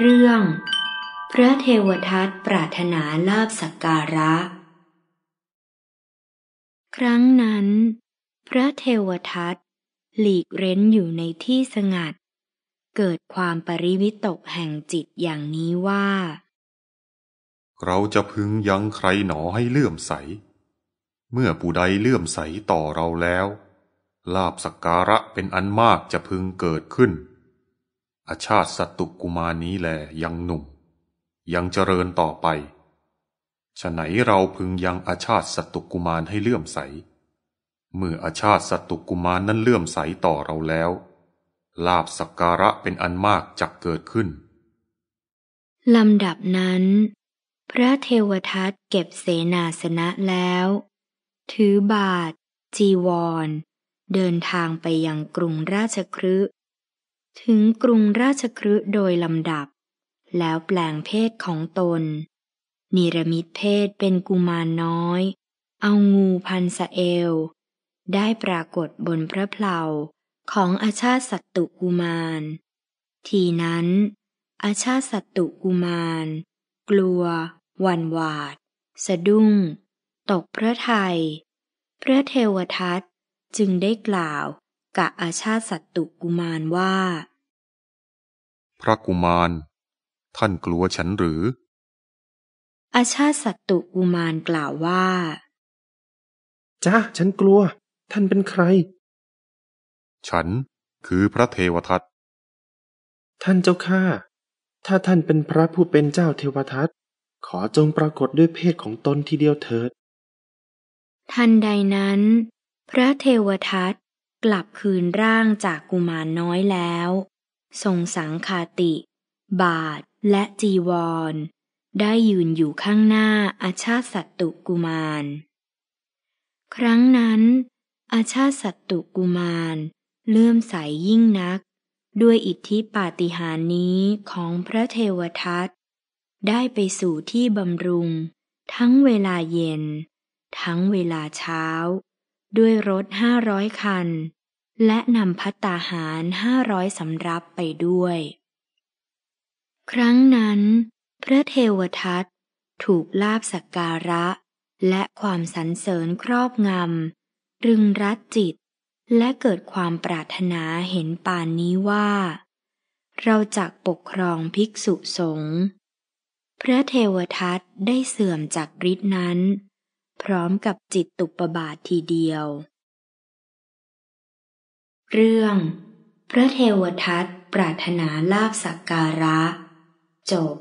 เรื่องพระเทวทัตปรารถนาลาบสักการะ ครั้งนั้น พระเทวทัตหลีกเร้นอยู่ในที่สงัด เกิดความปริวิตกแห่งจิตอย่างนี้ว่า เราจะพึงยังใครหนอให้เลื่อมใส เมื่อปู้ใดเลื่อมใสต่อเราแล้ว ลาบสักการะเป็นอันมากจะพึงเกิดขึ้นอาชาติสัตตุกุมานี้แลยังหนุ่ม ยังเจริญต่อไป ฉะไหนเราพึงยังอาชาติสัตตุกุมารให้เลื่อมใส เมื่ออาชาติสัตตุกุมารนั้นเลื่อมใสต่อเราแล้ว ลาบสักการะเป็นอันมากจักเกิดขึ้นลำดับนั้น พระเทวทัตเก็บเสนาสนะแล้ว ถือบาทจีวร เดินทางไปยังกรุงราชครืถึงกรุงราชครืโดยลำดับ แล้วแปลงเพศของตน นิรมิตเพศเป็นกุมารน้อย เอางูพันสะเอลได้ปรากฏบนพระเพลาของอาชาติสัตตุกุมาร ทีนั้น อาชาติสัตตุกุมาร กลัววันหวาด สะดุ้ง ตกพระไทยพระเทวทัตจึงได้กล่าวกับอาชาติสัตตุกุมารว่าพระกุมาร ท่านกลัวฉันหรือ อาชาสัตตุกุมารกล่าวว่าจ้าฉันกลัว ท่านเป็นใคร ฉันคือพระเทวทัต ท่านเจ้าข้าถ้าท่านเป็นพระผู้เป็นเจ้าเทวทัตขอจงปรากฏด้วยเพศของตนทีเดียวเถิดทันใดนั้น พระเทวทัตกลับคืนร่างจากกุมารน้อยแล้วทรงสังคาติ บาทและจีวร ได้ยืนอยู่ข้างหน้าอาชาสัตตุกุมาร ครั้งนั้น อาชาสัตตุกุมารเลื่อมใสยยิ่งนัก ด้วยอิทธิปาฏิหารนี้ของพระเทวทัตได้ไปสู่ที่บำรุง ทั้งเวลาเย็น ทั้งเวลาเช้า ด้วยรถห้าร้อยคันและนำพัตตาหารห้าร้อยสำรับไปด้วย ครั้งนั้น พระเทวทัตถูกลาบสักการะ และความสรรเสริญครอบงำ รึงรัดจิตและเกิดความปรารถนาเห็นป่านนี้ว่า เราจักปกครองภิกษุสงฆ์พระเทวทัตได้เสื่อมจากฤทธินั้น พร้อมกับจิตตุปบาททีเดียวเรื่อง พระเทวทัตปรารถนาลาบสักการะ จบ